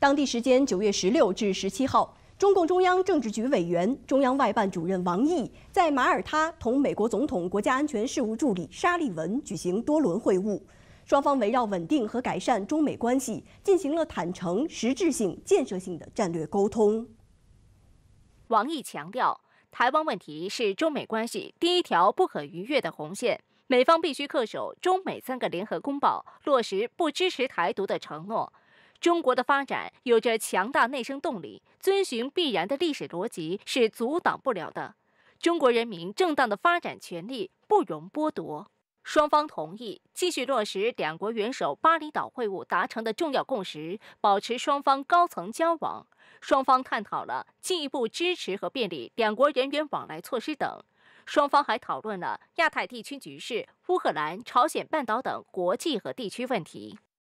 当地时间九月十六至十七号，中共中央政治局委员、中央外办主任王毅在马耳他同美国总统国家安全事务助理沙利文举行多轮会晤，双方围绕稳定和改善中美关系进行了坦诚、实质性、建设性的战略沟通。王毅强调，台湾问题是中美关系第一条不可逾越的红线，美方必须恪守中美三个联合公报，落实不支持台独的承诺。中国的发展有着强大内生动力，遵循必然的历史逻辑是阻挡不了的。中国人民正当的发展权利不容剥夺。双方同意继续落实两国元首巴厘岛会晤达成的重要共识，保持双方高层交往。双方探讨了进一步支持和便利两国人员往来措施等。双方还讨论了亚太地区局势、乌克兰、朝鲜半岛等国际和地区问题。